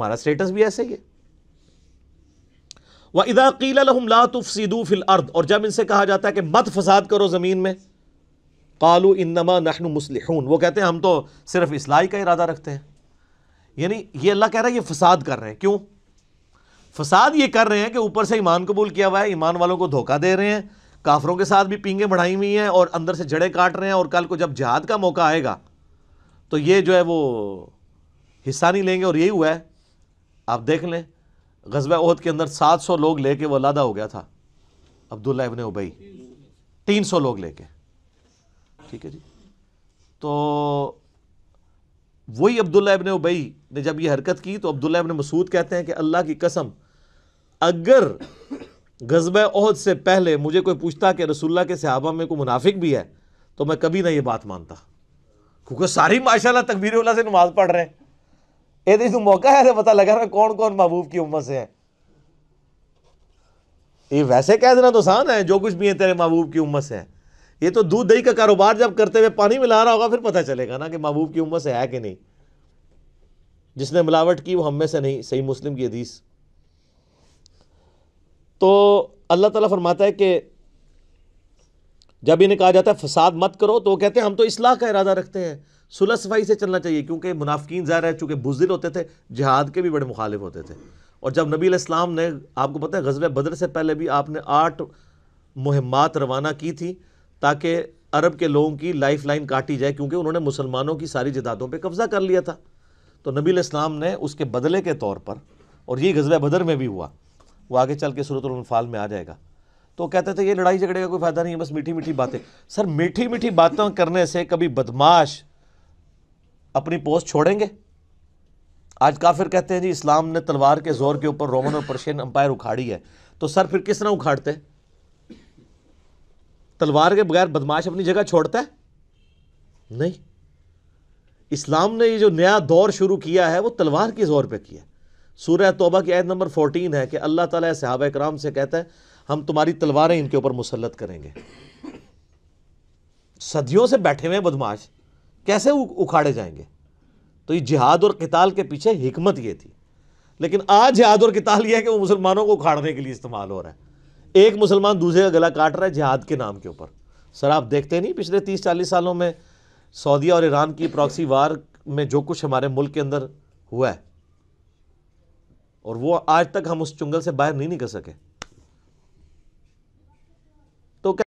हमारा स्टेटस भी ऐसे ही है वह इदा कीला तुफसीदू फिल अर्द और जब इनसे कहा जाता है कि मत फसाद करो ज़मीन में कालू इनमा नहनु मुसलहून वो कहते हैं हम तो सिर्फ इसलाई का इरादा रखते हैं यानी ये अल्लाह कह रहा है ये फसाद कर रहे हैं क्यों फसाद ये कर रहे हैं कि ऊपर से ईमान कबूल किया हुआ है ईमान वालों को धोखा दे रहे हैं काफरों के साथ भी पींगे बढ़ाई हुई हैं और अंदर से जड़े काट रहे हैं और कल को जब जहाद का मौका आएगा तो ये जो है वो हिस्सा नहीं लेंगे और यही हुआ है आप देख लें गजब अहद के अंदर सात सौ लोग लेके वो लादा हो गया था अब्दुल्ला इबन उबई तीन सौ लोग लेके ठीक है जी तो वही अब्दुल्ला इबन उबई ने जब ये हरकत की तो अब्दुल्ला इबन मसूद कहते हैं कि अल्लाह की कसम अगर गजब अहद से पहले मुझे कोई पूछता कि रसुल्ला के सहाबा में कोई मुनाफिक भी है तो मैं कभी ना ये बात मानता क्योंकि सारी माशाला तकबीर उल्ला से नमाज पढ़ रहे हैं ये तो मौका है पता लगा रहा कौन कौन महबूब की उम्मत से है ये वैसे कह देना तो आसान है जो कुछ भी है तेरे महबूब की उम्मत से है ये तो दूध दही का कारोबार जब करते हुए पानी मिला रहा होगा फिर पता चलेगा ना कि महबूब की उम्मत से है कि नहीं जिसने मिलावट की वो हम में से नहीं सही मुस्लिम की हदीस तो अल्लाह ताला फरमाता है कि जब इन्हें कहा जाता है फसाद मत करो तो वो कहते हैं हम तो इसलाह का इरादा रखते हैं सुलह सफाई से चलना चाहिए क्योंकि मुनाफिन ज़ाहिर है चूँकि बुजदिल होते थे जहाद के भी बड़े मुखालिफ होते थे और जब नबी इस्लाम ने आपको पता है गजब बदर से पहले भी आपने आठ मुहमत रवाना की थी ताकि अरब के लोगों की लाइफ लाइन काटी जाए क्योंकि उन्होंने मुसलमानों की सारी जदादों पर कब्ज़ा कर लिया था तो नबी इस्लाम ने उसके बदले के तौर पर और ये गजब बदर में भी हुआ वो आगे चल के सूरतफाल में आ जाएगा तो कहते थे ये लड़ाई झगड़े का कोई फ़ायदा नहीं है बस मीठी मीठी बातें सर मीठी मीठी बातें करने से कभी बदमाश अपनी पोस्ट छोड़ेंगे आज काफिर कहते हैं जी इस्लाम ने तलवार के जोर के ऊपर रोमन और पर्शियन अंपायर उखाड़ी है तो सर फिर किस तरह उखाड़ते तलवार के बगैर बदमाश अपनी जगह छोड़ता है नहीं इस्लाम ने ये जो नया दौर शुरू किया है वो तलवार के जोर पे किया सूर्य तोबा की आयत नंबर फोर्टीन है कि अल्लाह ताला सहाब कराम से कहता है हम तुम्हारी तलवारें इनके ऊपर मुसलत करेंगे सदियों से बैठे हुए बदमाश कैसे उखाड़े जाएंगे तो ये जिहाद और किताल के पीछे हमत ये थी लेकिन आज जिहाद और किताल यह है कि वो मुसलमानों को उखाड़ने के लिए इस्तेमाल हो रहा है एक मुसलमान दूसरे का गला काट रहा है जिहाद के नाम के ऊपर सर आप देखते नहीं पिछले तीस चालीस सालों में सऊदी और ईरान की प्रॉक्सी वार में जो कुछ हमारे मुल्क के अंदर हुआ है और वो आज तक हम उस चुंगल से बाहर नहीं निकल सके